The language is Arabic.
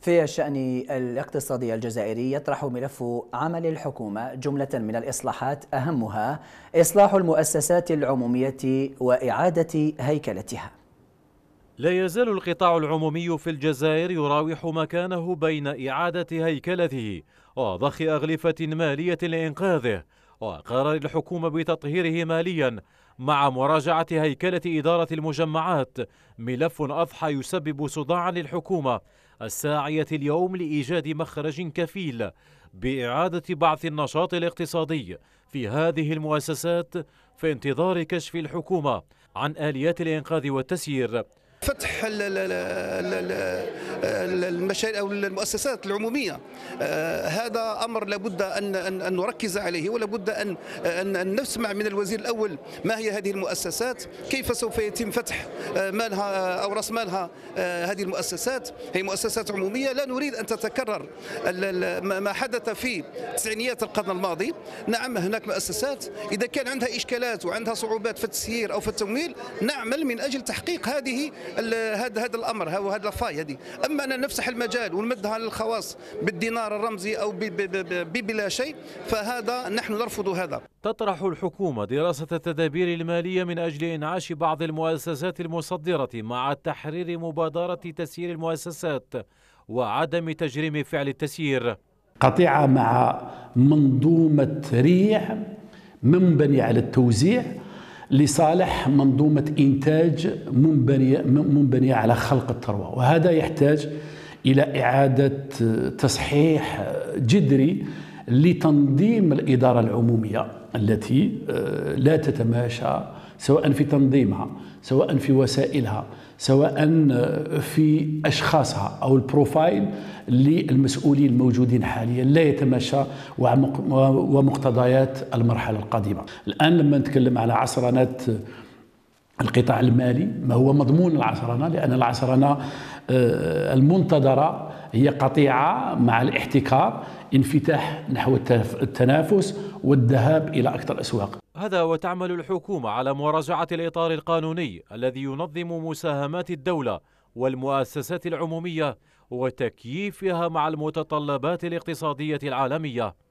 في الشأن الاقتصادي الجزائري يطرح ملف عمل الحكومة جملة من الإصلاحات أهمها إصلاح المؤسسات العمومية وإعادة هيكلتها لا يزال القطاع العمومي في الجزائر يراوح مكانه بين إعادة هيكلته وضخ أغلفة مالية لإنقاذه وقرار الحكومة بتطهيره ماليا مع مراجعة هيكلة إدارة المجمعات ملف أضحى يسبب صداعا للحكومة الساعية اليوم لإيجاد مخرج كفيل بإعادة بعث النشاط الاقتصادي في هذه المؤسسات في انتظار كشف الحكومة عن آليات الإنقاذ والتسيير فتح المشاريع او المؤسسات العموميه آه، هذا امر لابد ان ان نركز عليه ولابد ان ان نسمع من الوزير الاول ما هي هذه المؤسسات كيف سوف يتم فتح آه، مالها او راس مالها آه، هذه المؤسسات هي مؤسسات عموميه لا نريد ان تتكرر ما حدث في تسعينيات القرن الماضي نعم هناك مؤسسات اذا كان عندها اشكالات وعندها صعوبات في التسيير او في التمويل نعمل من اجل تحقيق هذه هذا هذا الامر هذا الفاي هذه اما ان نفسح المجال ونمدها للخواص بالدينار الرمزي او ببلا شيء فهذا نحن نرفض هذا تطرح الحكومه دراسه التدابير الماليه من اجل انعاش بعض المؤسسات المصدره مع تحرير مبادره تسيير المؤسسات وعدم تجريم فعل التسيير قطيعه مع منظومه ريع منبني على التوزيع لصالح منظومة إنتاج منبنية, على خلق الثروة وهذا يحتاج إلى إعادة تصحيح جذري لتنظيم الإدارة العمومية التي آه، لا تتماشى سواء في تنظيمها سواء في وسائلها سواء في أشخاصها أو البروفايل للمسؤولين الموجودين حاليا لا يتماشى ومقتضيات المرحلة القادمة الآن لما نتكلم على عصرنات القطاع المالي ما هو مضمون العصرنة لأن العصرنة آه، المنتظرة هي قطيعة مع الاحتكار انفتاح نحو التنافس والذهاب إلى أكثر أسواق هذا وتعمل الحكومة على مراجعة الإطار القانوني الذي ينظم مساهمات الدولة والمؤسسات العمومية وتكييفها مع المتطلبات الاقتصادية العالمية